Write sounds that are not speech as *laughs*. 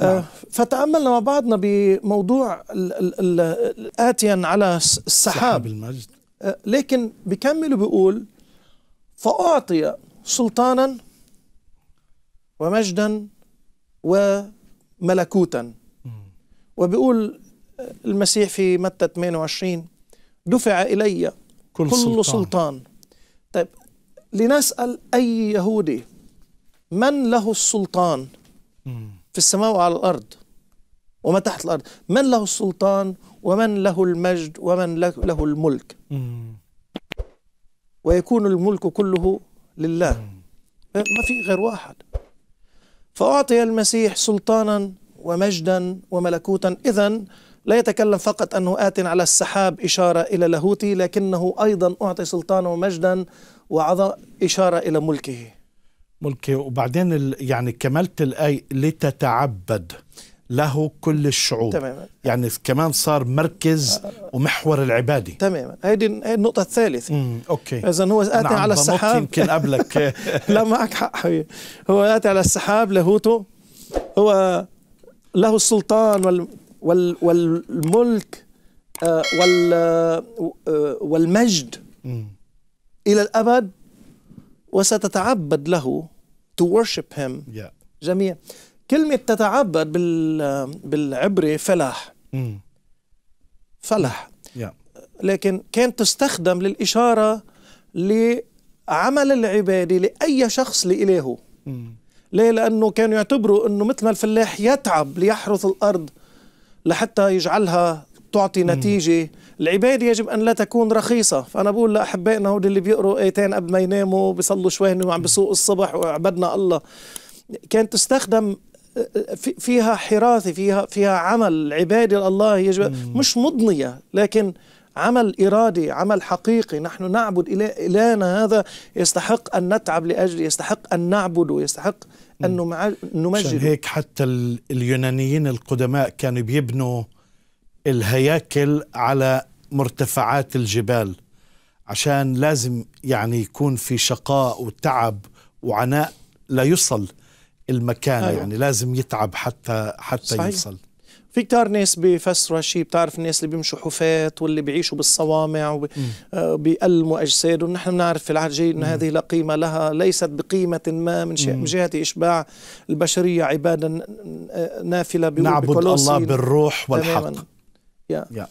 آه، نعم. فتأملنا مع بعضنا بموضوع آتيا على السحاب المجد آه، لكن بكمل بيقول فأعطي سلطانا ومجدا وملكوتا وبيقول المسيح في متى 28 دفع إلي كل, كل سلطان. سلطان طيب لنسأل أي يهودي من له السلطان مم. في السماء وعلى الأرض وما تحت الأرض من له السلطان ومن له المجد ومن له الملك ويكون الملك كله لله ما في غير واحد فأعطي المسيح سلطانا ومجدا وملكوتا إذا لا يتكلم فقط أنه آت على السحاب إشارة إلى لاهوته لكنه أيضا أعطي سلطانا ومجدا وعظى إشارة إلى ملكه ملكي وبعدين يعني كملت الآية لتتعبد له كل الشعوب تماما يعني كمان صار مركز آه. ومحور العبادة تماما هيدي النقطة الثالثة اوكي اذا هو اتى نعم، على السحاب يمكن قبلك *laughs* لا معك حق حبيبي هو اتى على السحاب لاهوته هو له السلطان وال وال والملك آه، وال آه، والمجد مم. الى الابد وستتعبد له to worship him yeah. جميع كلمة تتعبد بال بالعبري فلاح mm. فلح yeah. لكن كانت تستخدم للإشارة لعمل العبادة لأي شخص لإلهه mm. ليه لأنه كانوا يعتبروا أنه مثل ما الفلاح يتعب ليحرث الأرض لحتى يجعلها تعطي نتيجة العبادة يجب أن لا تكون رخيصة فأنا بقول لأحبائنا هؤلاء اللي بيقروا آيتين قبل ما يناموا بيصلوا شوي وعم بيسوقوا الصبح وعبدنا الله كانت تستخدم فيها حراثة فيها فيها عمل عبادة لله يجب مش مضنية لكن عمل إرادي عمل حقيقي نحن نعبد إلهنا هذا يستحق أن نتعب لأجله يستحق أن نعبده يستحق أن نمجده هيك حتى اليونانيين القدماء كانوا بيبنوا الهياكل على مرتفعات الجبال عشان لازم يعني يكون في شقاء وتعب وعناء لا يصل المكان أيوة. يعني لازم يتعب حتى حتى صحيح. يوصل في كتار ناس بيفسروا هالشيء بتعرف الناس اللي بيمشوا حفاة واللي بيعيشوا بالصوامع وبيألموا آه، أجساد ونحن بنعرف في العهد الجيد أن هذه لا قيمة لها ليست بقيمة ما من, شيء من جهة إشباع البشرية عبادة نافلة نعبد الله بالروح والحق تماماً. Yeah. Yeah.